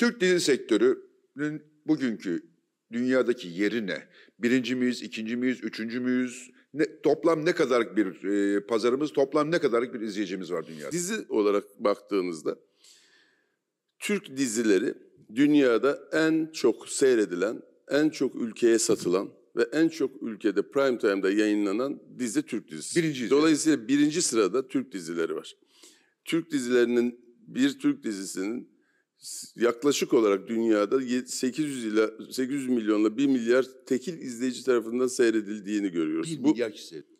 Türk dizi sektörünün bugünkü dünyadaki yeri ne? Birinci miyiz, ikinci miyiz, üçüncü müyüz? Ne, toplam ne kadar bir e, pazarımız, toplam ne kadar bir izleyicimiz var dünyada? Dizi olarak baktığınızda Türk dizileri dünyada en çok seyredilen, en çok ülkeye satılan ve en çok ülkede prime time'da yayınlanan dizi Türk dizisi. Birinci Dolayısıyla birinci sırada Türk dizileri var. Türk dizilerinin bir Türk dizisinin yaklaşık olarak dünyada 800 ila 800 milyonla 1 milyar tekil izleyici tarafından seyredildiğini görüyoruz. 1 milyar kişi